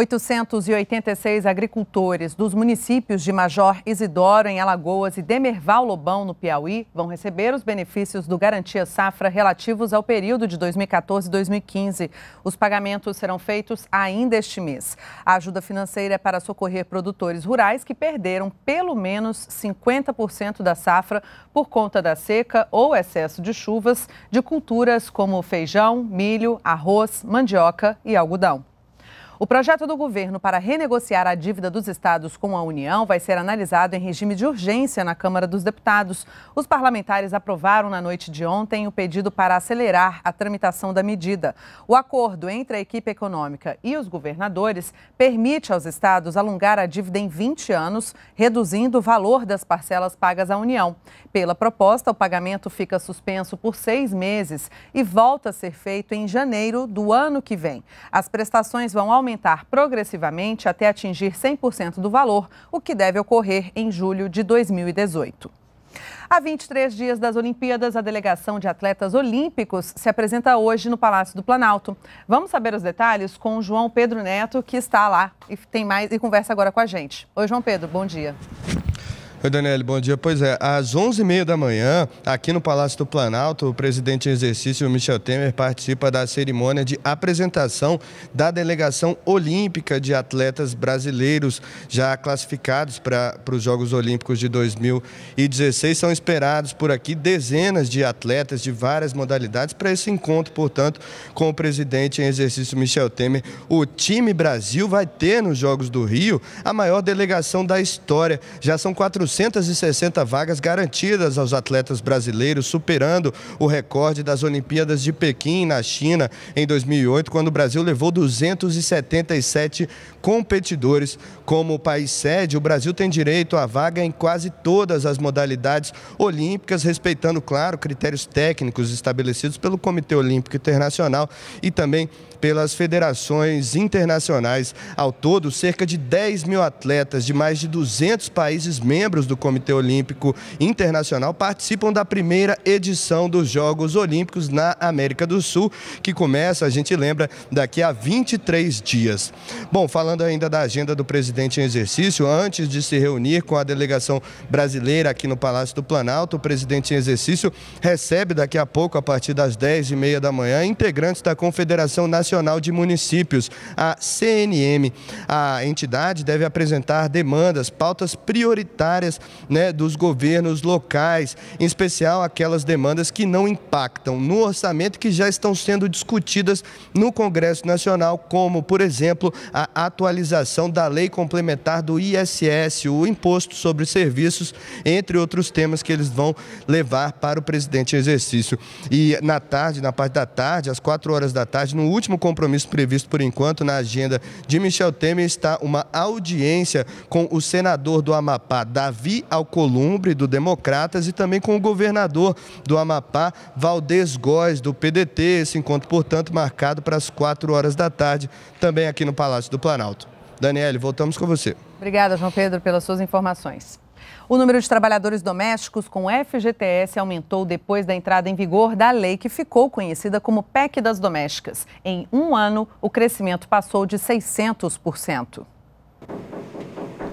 886 agricultores dos municípios de Major Isidoro, em Alagoas, e Demerval Lobão, no Piauí, vão receber os benefícios do Garantia Safra relativos ao período de 2014 e 2015. Os pagamentos serão feitos ainda este mês. A ajuda financeira é para socorrer produtores rurais que perderam pelo menos 50% da safra por conta da seca ou excesso de chuvas de culturas como feijão, milho, arroz, mandioca e algodão. O projeto do governo para renegociar a dívida dos estados com a União vai ser analisado em regime de urgência na Câmara dos Deputados. Os parlamentares aprovaram na noite de ontem o pedido para acelerar a tramitação da medida. O acordo entre a equipe econômica e os governadores permite aos estados alongar a dívida em 20 anos, reduzindo o valor das parcelas pagas à União. Pela proposta, o pagamento fica suspenso por seis meses e volta a ser feito em janeiro do ano que vem. As prestações vão aumentar aumentar progressivamente até atingir 100% do valor, o que deve ocorrer em julho de 2018. Há 23 dias das Olimpíadas, a delegação de atletas olímpicos se apresenta hoje no Palácio do Planalto. Vamos saber os detalhes com o João Pedro Neto, que está lá e tem mais e conversa agora com a gente. Oi, João Pedro, bom dia. Oi, Daniele, bom dia. Pois é, às 11h30 da manhã, aqui no Palácio do Planalto, o presidente em exercício, Michel Temer, participa da cerimônia de apresentação da delegação olímpica de atletas brasileiros já classificados para os Jogos Olímpicos de 2016. São esperados por aqui dezenas de atletas de várias modalidades para esse encontro, portanto, com o presidente em exercício, Michel Temer. O time Brasil vai ter nos Jogos do Rio a maior delegação da história. Já são 400 460 vagas garantidas aos atletas brasileiros, superando o recorde das Olimpíadas de Pequim, na China, em 2008, quando o Brasil levou 277 competidores. Como país sede, o Brasil tem direito à vaga em quase todas as modalidades olímpicas, respeitando, claro, critérios técnicos estabelecidos pelo Comitê Olímpico Internacional e também pelas federações internacionais. Ao todo, cerca de 10 mil atletas de mais de 200 países membros membros do Comitê Olímpico Internacional participam da primeira edição dos Jogos Olímpicos na América do Sul, que começa, a gente lembra, daqui a 23 dias. Bom, falando ainda da agenda do presidente em exercício, antes de se reunir com a delegação brasileira aqui no Palácio do Planalto, o presidente em exercício recebe daqui a pouco, a partir das 10h30 da manhã, integrantes da Confederação Nacional de Municípios, a CNM. A entidade deve apresentar demandas, pautas prioritárias né, dos governos locais, em especial aquelas demandas que não impactam no orçamento que já estão sendo discutidas no Congresso Nacional, como, por exemplo, a atualização da lei complementar do ISS, o Imposto sobre Serviços, entre outros temas que eles vão levar para o presidente em exercício. E na tarde, na parte da tarde, às quatro horas da tarde, no último compromisso previsto por enquanto na agenda de Michel Temer, está uma audiência com o senador do Amapá, Davi. Davi Alcolumbre, do Democratas, e também com o governador do Amapá, Valdez Góes, do PDT. Esse encontro, portanto, marcado para as 4 horas da tarde, também aqui no Palácio do Planalto. Daniele, voltamos com você. Obrigada, João Pedro, pelas suas informações. O número de trabalhadores domésticos com FGTS aumentou depois da entrada em vigor da lei que ficou conhecida como PEC das Domésticas. Em um ano, o crescimento passou de 600%.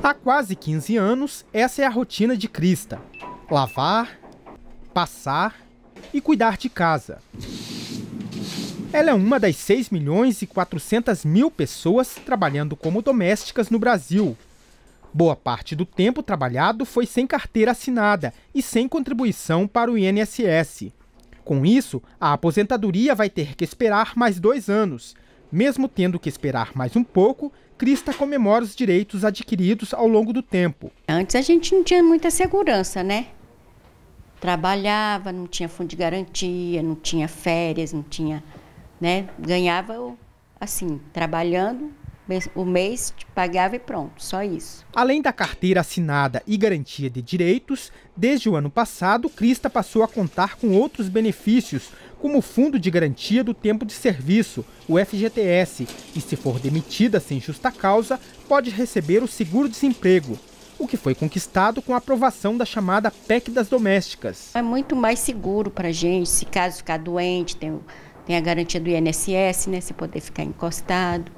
Há quase 15 anos, essa é a rotina de Crista. Lavar, passar e cuidar de casa. Ela é uma das 6 milhões e 400 mil pessoas trabalhando como domésticas no Brasil. Boa parte do tempo trabalhado foi sem carteira assinada e sem contribuição para o INSS. Com isso, a aposentadoria vai ter que esperar mais dois anos, mesmo tendo que esperar mais um pouco Crista comemora os direitos adquiridos ao longo do tempo. Antes a gente não tinha muita segurança, né? Trabalhava, não tinha fundo de garantia, não tinha férias, não tinha, né? Ganhava assim, trabalhando o mês pagava e pronto, só isso. Além da carteira assinada e garantia de direitos, desde o ano passado, Crista passou a contar com outros benefícios, como o Fundo de Garantia do Tempo de Serviço, o FGTS, e se for demitida sem justa causa, pode receber o seguro-desemprego. O que foi conquistado com a aprovação da chamada PEC das domésticas. É muito mais seguro para a gente, se caso ficar doente, tem, tem a garantia do INSS, né? se poder ficar encostado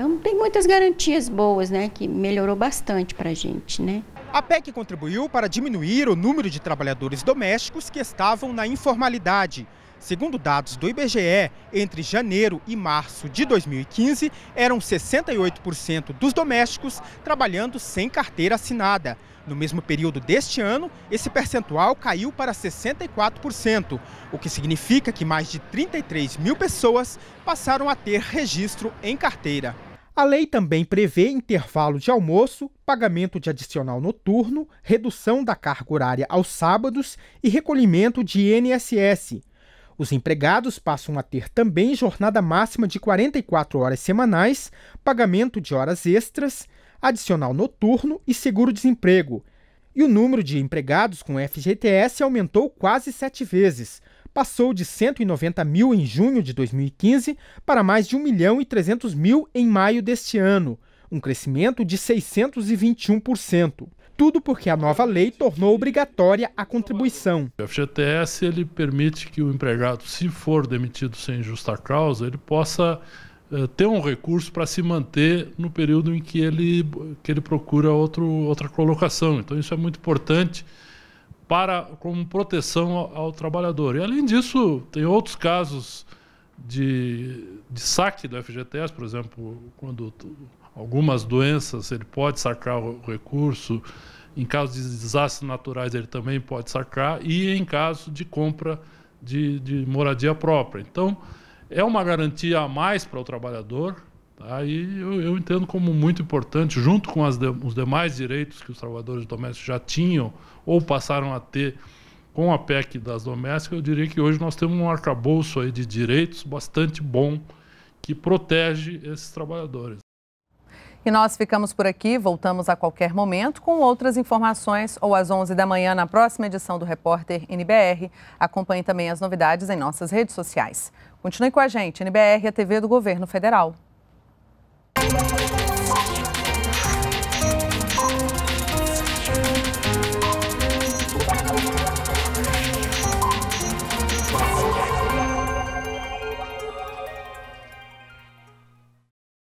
então tem muitas garantias boas, né, que melhorou bastante para a gente, né. A PEC contribuiu para diminuir o número de trabalhadores domésticos que estavam na informalidade. Segundo dados do IBGE, entre janeiro e março de 2015, eram 68% dos domésticos trabalhando sem carteira assinada. No mesmo período deste ano, esse percentual caiu para 64%, o que significa que mais de 33 mil pessoas passaram a ter registro em carteira. A lei também prevê intervalo de almoço, pagamento de adicional noturno, redução da carga horária aos sábados e recolhimento de INSS. Os empregados passam a ter também jornada máxima de 44 horas semanais, pagamento de horas extras, adicional noturno e seguro-desemprego. E o número de empregados com FGTS aumentou quase sete vezes, passou de 190 mil em junho de 2015 para mais de 1 milhão e 300 mil em maio deste ano, um crescimento de 621%. Tudo porque a nova lei tornou obrigatória a contribuição. O FGTS ele permite que o empregado, se for demitido sem justa causa, ele possa eh, ter um recurso para se manter no período em que ele, que ele procura outro, outra colocação. Então, isso é muito importante para como proteção ao, ao trabalhador. E além disso, tem outros casos de, de saque do FGTS, por exemplo, quando algumas doenças ele pode sacar o recurso, em caso de desastres naturais ele também pode sacar e em caso de compra de, de moradia própria. Então, é uma garantia a mais para o trabalhador, Aí tá? eu, eu, entendo como muito importante, junto com de, os demais direitos que os trabalhadores domésticos já tinham ou passaram a ter com a PEC das domésticas, eu diria que hoje nós temos um arcabouço aí de direitos bastante bom que protege esses trabalhadores. E nós ficamos por aqui, voltamos a qualquer momento com outras informações ou às 11 da manhã na próxima edição do Repórter NBR. Acompanhe também as novidades em nossas redes sociais. Continue com a gente, NBR, a TV do Governo Federal. Thank you.